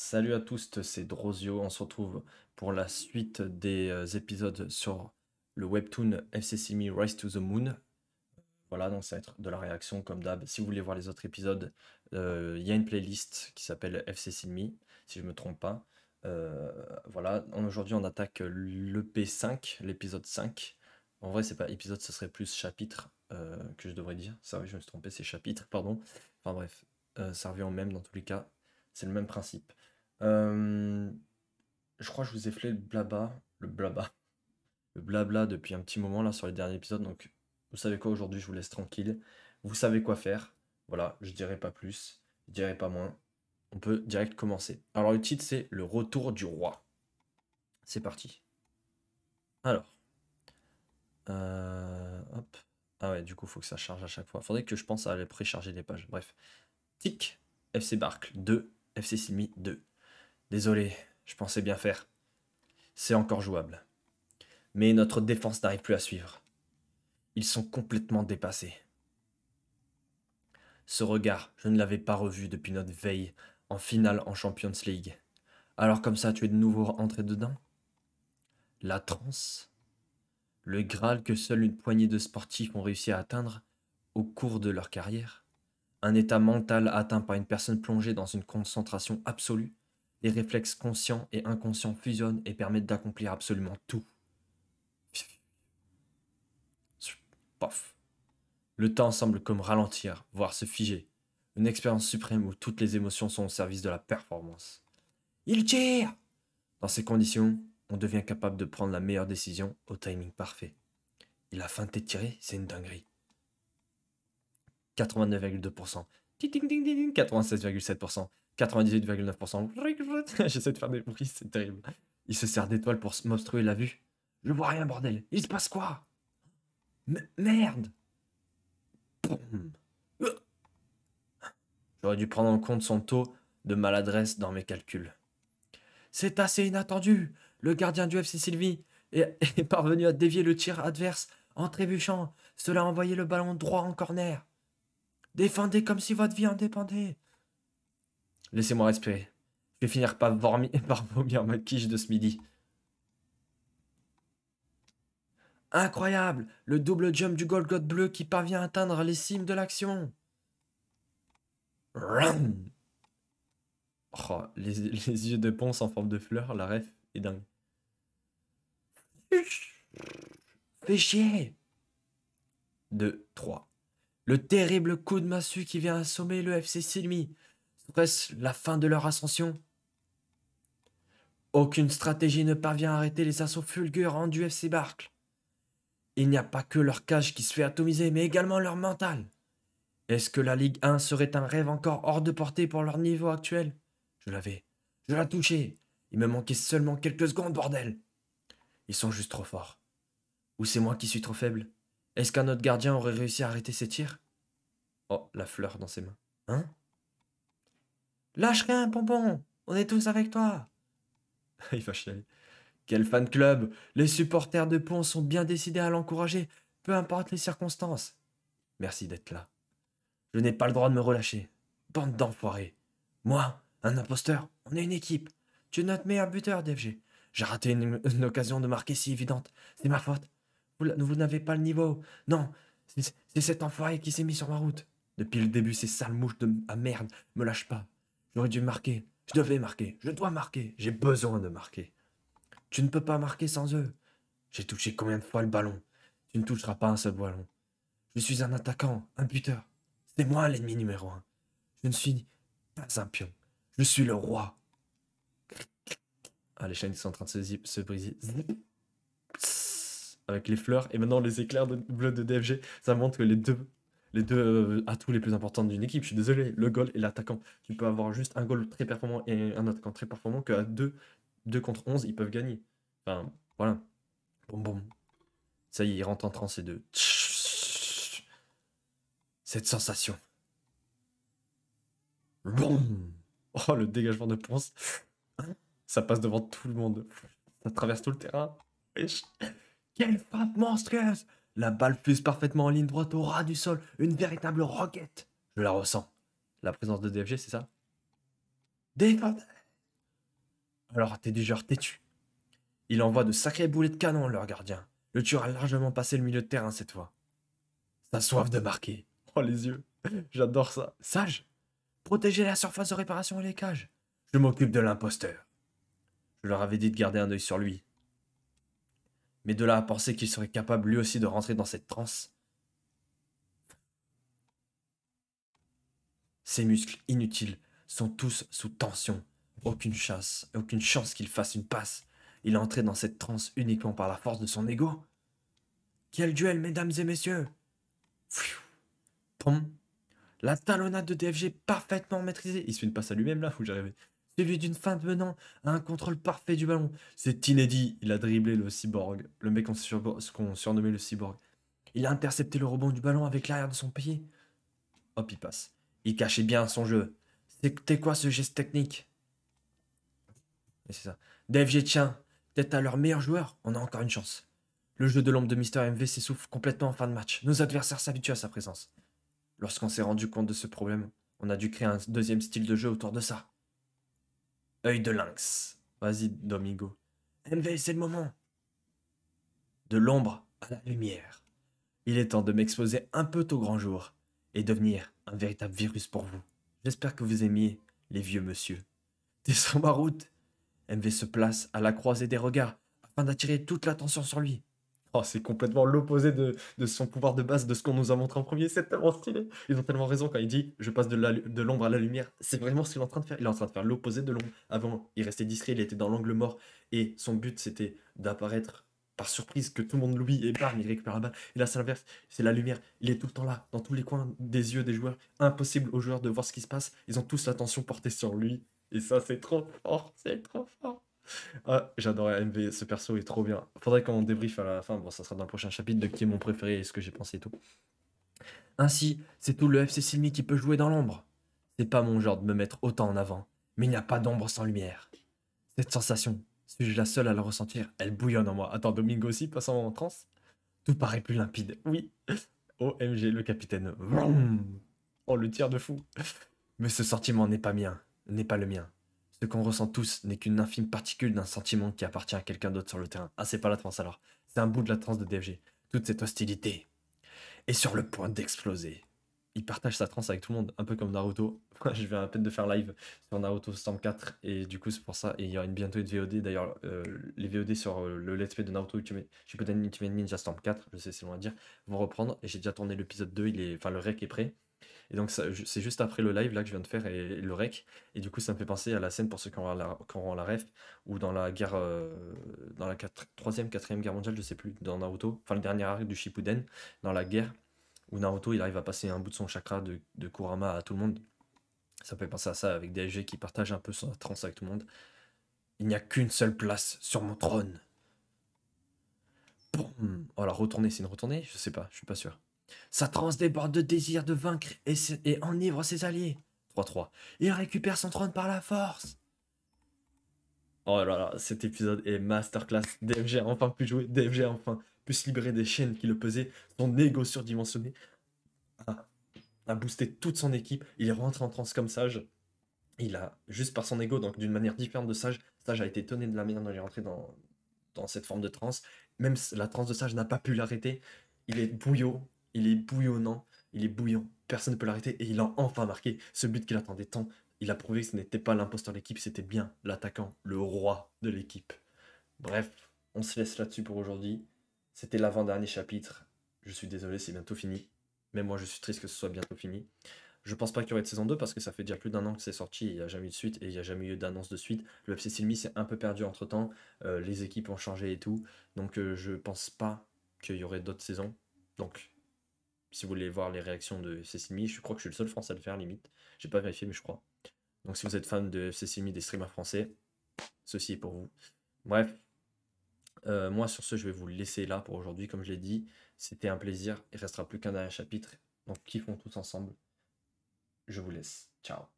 Salut à tous, c'est Drozio. On se retrouve pour la suite des euh, épisodes sur le webtoon FC Simi Rise to the Moon. Voilà, donc ça va être de la réaction comme d'hab. Si vous voulez voir les autres épisodes, euh, il y a une playlist qui s'appelle FC Simi, si je ne me trompe pas. Euh, voilà, aujourd'hui on attaque le P5, l'épisode 5. En vrai, c'est pas épisode, ce serait plus chapitre que je devrais dire. Ça, oui, je me suis trompé, c'est chapitre, pardon. Enfin bref, ça revient au même dans tous les cas. C'est le même principe je crois que je vous ai fait le blabla, le blabla, le blabla depuis un petit moment là sur les derniers épisodes. Donc, vous savez quoi aujourd'hui, je vous laisse tranquille. Vous savez quoi faire. Voilà, je dirai pas plus, je dirai pas moins. On peut direct commencer. Alors, le titre c'est Le retour du roi. C'est parti. Alors, euh, hop. Ah ouais, du coup, faut que ça charge à chaque fois. Faudrait que je pense à aller précharger les pages. Bref. Tic. FC Barkle 2. FC Simi 2. Désolé, je pensais bien faire. C'est encore jouable. Mais notre défense n'arrive plus à suivre. Ils sont complètement dépassés. Ce regard, je ne l'avais pas revu depuis notre veille en finale en Champions League. Alors comme ça, tu es de nouveau rentré dedans La transe Le Graal que seule une poignée de sportifs ont réussi à atteindre au cours de leur carrière Un état mental atteint par une personne plongée dans une concentration absolue les réflexes conscients et inconscients fusionnent et permettent d'accomplir absolument tout. Paf. Le temps semble comme ralentir, voire se figer. Une expérience suprême où toutes les émotions sont au service de la performance. Il tire Dans ces conditions, on devient capable de prendre la meilleure décision au timing parfait. Il a feinté de t'étirer, c'est une dinguerie. 89,2%. 96,7%. 98,9%. J'essaie de faire des bruits, c'est terrible. Il se sert d'étoiles pour m'obstruer la vue. Je vois rien, bordel. Il se passe quoi Merde J'aurais dû prendre en compte son taux de maladresse dans mes calculs. C'est assez inattendu. Le gardien du FC Sylvie est parvenu à dévier le tir adverse en trébuchant. Cela a envoyé le ballon droit en corner. Défendez comme si votre vie en dépendait. Laissez-moi respirer. Je vais finir par, vomir ma quiche de ce midi. Incroyable Le double jump du gold god bleu qui parvient à atteindre les cimes de l'action Oh, les, yeux de ponce en forme de fleur, la ref est dingue. Fais chier 2, 3. Le terrible coup de massue qui vient assommer le FC Silmi. Presse la fin de leur ascension Aucune stratégie ne parvient à arrêter les assauts fulgurants du FC Barcle. Il n'y a pas que leur cage qui se fait atomiser, mais également leur mental. Est-ce que la Ligue 1 serait un rêve encore hors de portée pour leur niveau actuel Je l'avais. Je l'ai touché. Il me manquait seulement quelques secondes, bordel. Ils sont juste trop forts. Ou c'est moi qui suis trop faible Est-ce qu'un autre gardien aurait réussi à arrêter ses tirs Oh, la fleur dans ses mains. Hein Lâche rien, Pompon On est tous avec toi Il va chialer. Quel fan club Les supporters de Pont sont bien décidés à l'encourager, peu importe les circonstances. Merci d'être là. Je n'ai pas le droit de me relâcher. Bande d'enfoirés. Moi, un imposteur, on est une équipe. Tu es notre meilleur buteur, DFG. J'ai raté une, occasion de marquer si évidente. C'est ma faute. Vous, vous n'avez pas le niveau. Non, c'est cet enfoiré qui s'est mis sur ma route. Depuis le début, ces sales mouches de merde ah, merde me lâchent pas. J'aurais dû marquer. Je devais marquer. Je dois marquer. J'ai besoin de marquer. Tu ne peux pas marquer sans eux. J'ai touché combien de fois le ballon Tu ne toucheras pas un seul ballon. Je suis un attaquant, un buteur. C'est moi l'ennemi numéro un. Je ne suis pas un pion. Je suis le roi. Ah, les chaînes sont en train de se, briser. Avec les fleurs et maintenant les éclairs de, bleus de DFG, ça montre que les deux les deux euh, atouts les plus importants d'une équipe. Je suis désolé, le goal et l'attaquant. Tu peux avoir juste un goal très performant et un attaquant très performant qu'à 2, contre 11, ils peuvent gagner. Enfin, voilà. Bon, bon. Ça y est, il rentre en transe et deux. Cette sensation. BOUM Oh, le dégagement de ponce. Ça passe devant tout le monde. Ça traverse tout le terrain. Quelle femme monstrueuse la balle fuse parfaitement en ligne droite au ras du sol. Une véritable roquette. Je la ressens. La présence de DFG, c'est ça Défend. Alors, t'es du genre têtu. Il envoie de sacrés boulets de canon, leur gardien. Le tueur a largement passé le milieu de terrain cette fois. Sa soif de marquer. Oh, les yeux. J'adore ça. Sage Protéger la surface de réparation et les cages. Je m'occupe de l'imposteur. Je leur avais dit de garder un œil sur lui, mais de là à penser qu'il serait capable lui aussi de rentrer dans cette transe. Ses muscles inutiles sont tous sous tension. Aucune chasse, aucune chance qu'il fasse une passe. Il est entré dans cette transe uniquement par la force de son ego. Quel duel, mesdames et messieurs La talonnade de DFG parfaitement maîtrisée. Il se fait une passe à lui-même là, faut que j'arrive celui d'une fin de menant à un contrôle parfait du ballon. C'est inédit, il a dribblé le cyborg, le mec qu'on surnommait le cyborg. Il a intercepté le rebond du ballon avec l'arrière de son pied. Hop, il passe. Il cachait bien son jeu. C'était quoi ce geste technique c'est ça. Dave peut tête à leur meilleur joueur, on a encore une chance. Le jeu de l'ombre de Mister MV s'essouffle complètement en fin de match. Nos adversaires s'habituent à sa présence. Lorsqu'on s'est rendu compte de ce problème, on a dû créer un deuxième style de jeu autour de ça. Œil de lynx. Vas-y, Domingo. MV, c'est le moment. De l'ombre à la lumière. Il est temps de m'exposer un peu au grand jour et devenir un véritable virus pour vous. J'espère que vous aimiez les vieux monsieur. Descends ma route. MV se place à la croisée des regards afin d'attirer toute l'attention sur lui. Oh, c'est complètement l'opposé de, son pouvoir de base, de ce qu'on nous a montré en premier. C'est tellement stylé. Ils ont tellement raison quand il dit je passe de l'ombre à la lumière. C'est vraiment ce qu'il est en train de faire. Il est en train de faire l'opposé de l'ombre. Avant, il restait discret, il était dans l'angle mort. Et son but, c'était d'apparaître par surprise, que tout le monde l'oublie et par il récupère la balle. Et là, c'est l'inverse. C'est la lumière. Il est tout le temps là, dans tous les coins des yeux des joueurs. Impossible aux joueurs de voir ce qui se passe. Ils ont tous l'attention portée sur lui. Et ça, c'est trop fort. C'est trop fort. Ah, j'adorais MV, ce perso est trop bien. Faudrait qu'on débriefe à la fin, bon, ça sera dans le prochain chapitre de qui est mon préféré et ce que j'ai pensé et tout. Ainsi, c'est tout le FC Silmi qui peut jouer dans l'ombre. C'est pas mon genre de me mettre autant en avant, mais il n'y a pas d'ombre sans lumière. Cette sensation, suis-je la seule à la ressentir Elle bouillonne en moi. Attends, Domingo aussi, passant en transe Tout paraît plus limpide, oui. OMG, le capitaine. Oh, le tire de fou. Mais ce sentiment n'est pas mien, n'est pas le mien. Ce qu'on ressent tous n'est qu'une infime particule d'un sentiment qui appartient à quelqu'un d'autre sur le terrain. Ah, c'est pas la transe alors. C'est un bout de la transe de DFG. Toute cette hostilité est sur le point d'exploser. Il partage sa transe avec tout le monde, un peu comme Naruto. je viens à peine de faire live sur Naruto Storm 4 et du coup c'est pour ça. Et il y aura une, bientôt une VOD. D'ailleurs, euh, les VOD sur euh, le Let's Play de Naruto Ultimate, Ninja Storm 4, je sais c'est long à dire, vont reprendre. Et j'ai déjà tourné l'épisode 2, il est, enfin le rec est prêt. Et donc, c'est juste après le live là que je viens de faire et, le rec. Et du coup, ça me fait penser à la scène pour ceux qui ont la, qui la ref, ou dans la guerre, euh, dans la 3 ème 4 guerre mondiale, je sais plus, dans Naruto, enfin le dernier arc du Shippuden, dans la guerre, où Naruto il arrive à passer un bout de son chakra de, Kurama à tout le monde. Ça me fait penser à ça avec DSG qui partage un peu son transe avec tout le monde. Il n'y a qu'une seule place sur mon trône. Voilà oh, Alors retourner, c'est une retournée Je sais pas, je suis pas sûr. Sa transe déborde de désir de vaincre et, enivre ses alliés. 3-3. Il récupère son trône par la force. Oh là là, cet épisode est masterclass. DFG a enfin pu jouer, DFG a enfin pu se libérer des chaînes qui le pesaient, son ego surdimensionné a, boosté toute son équipe. Il est rentré en transe comme sage. Il a, juste par son ego, donc d'une manière différente de sage, sage a été étonné de la manière dont il est rentré dans, dans cette forme de transe. Même la transe de sage n'a pas pu l'arrêter. Il est bouillot, il est bouillonnant, il est bouillant. Personne ne peut l'arrêter et il a enfin marqué ce but qu'il attendait tant. Il a prouvé que ce n'était pas l'imposteur de l'équipe, c'était bien l'attaquant, le roi de l'équipe. Bref, on se laisse là-dessus pour aujourd'hui. C'était l'avant-dernier chapitre. Je suis désolé, c'est bientôt fini. Mais moi, je suis triste que ce soit bientôt fini. Je pense pas qu'il y aurait de saison 2 parce que ça fait déjà plus d'un an que c'est sorti, il n'y a jamais eu de suite et il n'y a jamais eu d'annonce de suite. Le FC Silmi s'est un peu perdu entre temps, euh, les équipes ont changé et tout. Donc je euh, je pense pas qu'il y aurait d'autres saisons. Donc si vous voulez voir les réactions de Sesimi, je crois que je suis le seul français à le faire limite. J'ai pas vérifié, mais je crois. Donc si vous êtes fan de Sesimi, des streamers français, ceci est pour vous. Bref, euh, moi sur ce, je vais vous laisser là pour aujourd'hui. Comme je l'ai dit, c'était un plaisir. Il restera plus qu'un dernier chapitre. Donc kiffons tous ensemble. Je vous laisse. Ciao.